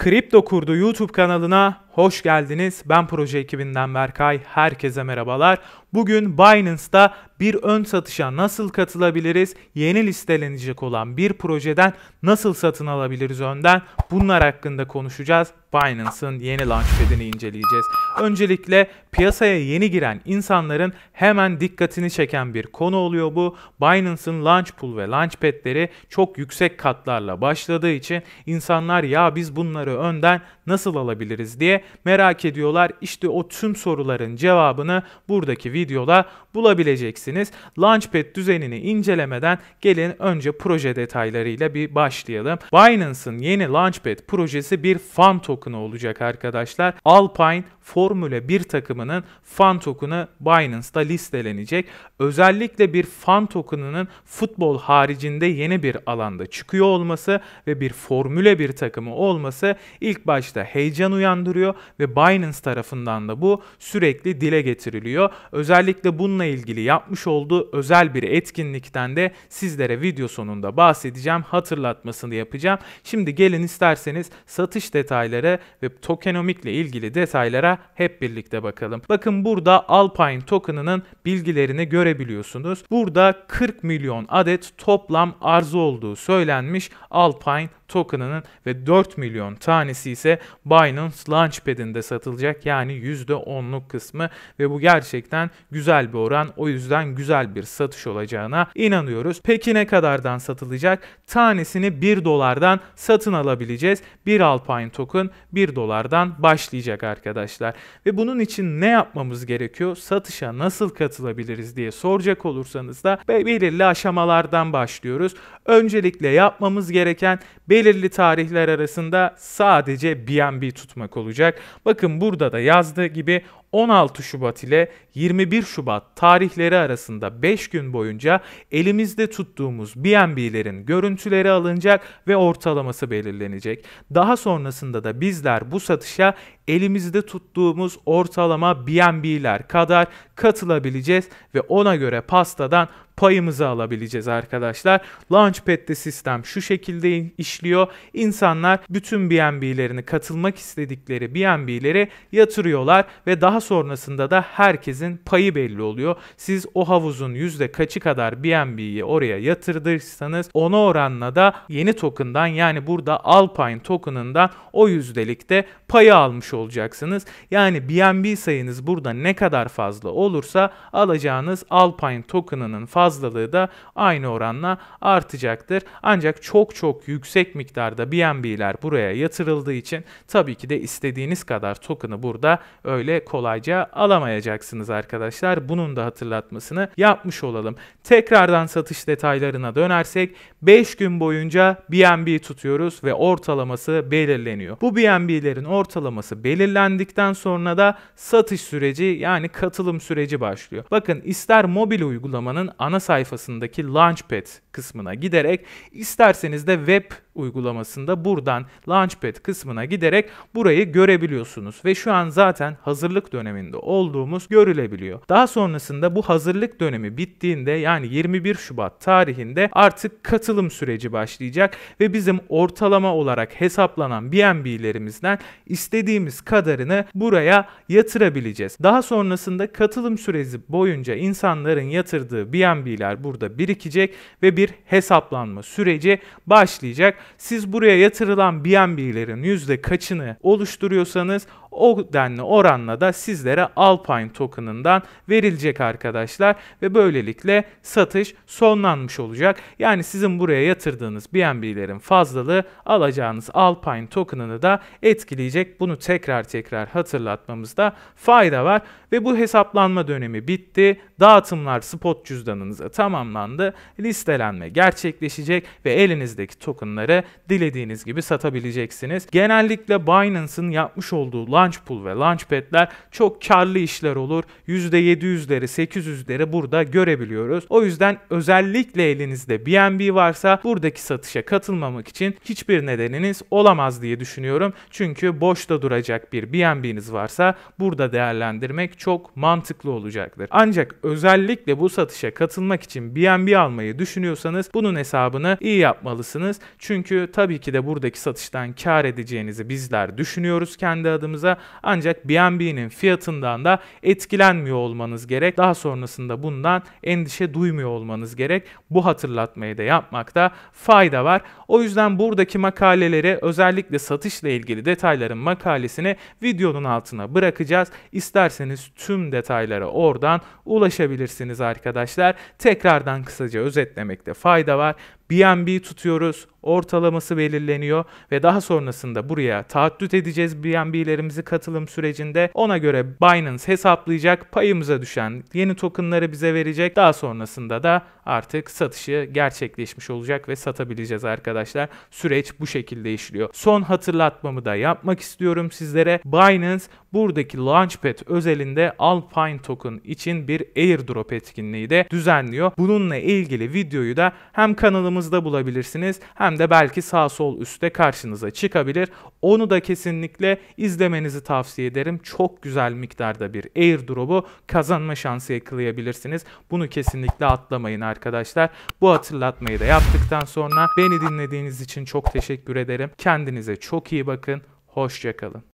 Kripto Kurdu YouTube kanalına hoş geldiniz. Ben proje ekibinden Berkay. Herkese merhabalar. Bugün Binance'da bir ön satışa nasıl katılabiliriz? Yeni listelenecek olan bir projeden nasıl satın alabiliriz önden? Bunlar hakkında konuşacağız. Binance'ın yeni launchpad'ini inceleyeceğiz. Öncelikle piyasaya yeni giren insanların hemen dikkatini çeken bir konu oluyor bu. Binance'ın launch pool ve launchpad'leri çok yüksek katlarla başladığı için insanlar ya biz bunları önden nasıl alabiliriz diye merak ediyorlar. İşte o tüm soruların cevabını buradaki videoda bulabileceksiniz. Launchpad düzenini incelemeden gelin önce proje detaylarıyla bir başlayalım. Binance'ın yeni Launchpad projesi bir fan token olacak arkadaşlar. Alpine Formula 1 takımının fan token'ı Binance'da listelenecek. Özellikle bir fan token'ının futbol haricinde yeni bir alanda çıkıyor olması ve bir Formula 1 takımı olması ilk başta heyecan uyandırıyor ve Binance tarafından da bu sürekli dile getiriliyor. Özellikle bununla ilgili yapmış olduğu özel bir etkinlikten de sizlere video sonunda bahsedeceğim. Hatırlatmasını yapacağım. Şimdi gelin isterseniz satış detayları ve tokenomikle ilgili detaylara hep birlikte bakalım. Bakın burada Alpine token'ının bilgilerini görebiliyorsunuz. Burada 40 milyon adet toplam arzu olduğu söylenmiş Alpine token'ının ve 4 milyon tanesi ise Binance Launchpad'inde satılacak yani %10'luk kısmı ve bu gerçekten güzel bir oran. O yüzden güzel bir satış olacağına inanıyoruz. Peki ne kadardan satılacak? Tanesini 1 dolardan satın alabileceğiz. 1 Alpine token 1 dolardan başlayacak arkadaşlar. Ve bunun için ne yapmamız gerekiyor? Satışa nasıl katılabiliriz diye soracak olursanız da belirli aşamalardan başlıyoruz. Öncelikle yapmamız gereken belirli belirli tarihler arasında sadece BNB tutmak olacak. Bakın burada da yazdığı gibi 16 Şubat ile 21 Şubat tarihleri arasında 5 gün boyunca elimizde tuttuğumuz BNB'lerin görüntüleri alınacak ve ortalaması belirlenecek. Daha sonrasında da bizler bu satışa elimizde tuttuğumuz ortalama BNB'ler kadar katılabileceğiz ve ona göre pastadan payımızı alabileceğiz arkadaşlar. Launchpad'de sistem şu şekilde işliyor. İnsanlar bütün BNB'lerini katılmak istedikleri BNB'lere yatırıyorlar ve daha sonrasında da herkesin payı belli oluyor. Siz o havuzun yüzde kaçı kadar BNB'yi oraya yatırdıysanız ona oranla da yeni token'dan yani burada Alpine token'ından o yüzdelikte payı almış olacaksınız. Yani BNB sayınız burada ne kadar fazla olursa alacağınız Alpine token'ının fazlalığı da aynı oranla artacaktır. Ancak çok çok yüksek miktarda BNB'ler buraya yatırıldığı için tabii ki de istediğiniz kadar token'ı burada öyle kolay kolayca alamayacaksınız arkadaşlar. Bunun da hatırlatmasını yapmış olalım. Tekrardan satış detaylarına dönersek 5 gün boyunca BNB tutuyoruz ve ortalaması belirleniyor. Bu BNB'lerin ortalaması belirlendikten sonra da satış süreci yani katılım süreci başlıyor. Bakın ister mobil uygulamanın ana sayfasındaki Launchpad kısmına giderek isterseniz de web uygulamasında buradan Launchpad kısmına giderek burayı görebiliyorsunuz ve şu an zaten hazırlık döneminde olduğumuz görülebiliyor. Daha sonrasında bu hazırlık dönemi bittiğinde yani 21 Şubat tarihinde artık katılım süreci başlayacak ve bizim ortalama olarak hesaplanan BNB'lerimizden istediğimiz kadarını buraya yatırabileceğiz. Daha sonrasında katılım süresi boyunca insanların yatırdığı BNB'ler burada birikecek ve bir hesaplanma süreci başlayacak. Siz buraya yatırılan BNB'lerin yüzde kaçını oluşturuyorsanız o denli oranla da sizlere Alpine token'ından verilecek arkadaşlar ve böylelikle satış sonlanmış olacak. Yani sizin buraya yatırdığınız BNB'lerin fazlalığı alacağınız Alpine token'ını da etkileyecek. Bunu tekrar tekrar hatırlatmamızda fayda var ve bu hesaplanma dönemi bitti. Dağıtımlar spot cüzdanınıza tamamlandı. Listelenme gerçekleşecek ve elinizdeki tokenları dilediğiniz gibi satabileceksiniz. Genellikle Binance'ın yapmış olduğu launch pool ve launch launchpad'ler çok karlı işler olur. %700'leri 800'leri burada görebiliyoruz. O yüzden özellikle elinizde BNB varsa buradaki satışa katılmamak için hiçbir nedeniniz olamaz diye düşünüyorum. Çünkü boşta duracak bir BNB'niz varsa burada değerlendirmek çok mantıklı olacaktır. Ancak özellikle bu satışa katılmak için BNB almayı düşünüyorsanız bunun hesabını iyi yapmalısınız. Çünkü tabii ki de buradaki satıştan kar edeceğinizi bizler düşünüyoruz kendi adımıza da ancak BNB'nin fiyatından da etkilenmiyor olmanız gerek. Daha sonrasında bundan endişe duymuyor olmanız gerek. Bu hatırlatmayı da yapmakta fayda var. O yüzden buradaki makaleleri özellikle satışla ilgili detayların makalesini videonun altına bırakacağız. İsterseniz tüm detaylara oradan ulaşabilirsiniz arkadaşlar. Tekrardan kısaca özetlemekte fayda var. BNB tutuyoruz. Ortalaması belirleniyor ve daha sonrasında buraya taahhüt edeceğiz BNB'lerimizi katılım sürecinde. Ona göre Binance hesaplayacak, payımıza düşen yeni tokenları bize verecek. Daha sonrasında da artık satışı gerçekleşmiş olacak ve satabileceğiz arkadaşlar. Süreç bu şekilde işliyor. Son hatırlatmamı da yapmak istiyorum sizlere. Binance buradaki Launchpad özelinde Alpine Token için bir airdrop etkinliği de düzenliyor. Bununla ilgili videoyu da hem kanalımızda bulabilirsiniz hem de belki sağ sol üstte karşınıza çıkabilir. Onu da kesinlikle izlemenizi tavsiye ederim. Çok güzel miktarda bir airdrop'u kazanma şansı yakalayabilirsiniz. Bunu kesinlikle atlamayın arkadaşlar arkadaşlar. Bu hatırlatmayı da yaptıktan sonra beni dinlediğiniz için çok teşekkür ederim. Kendinize çok iyi bakın. Hoşçakalın.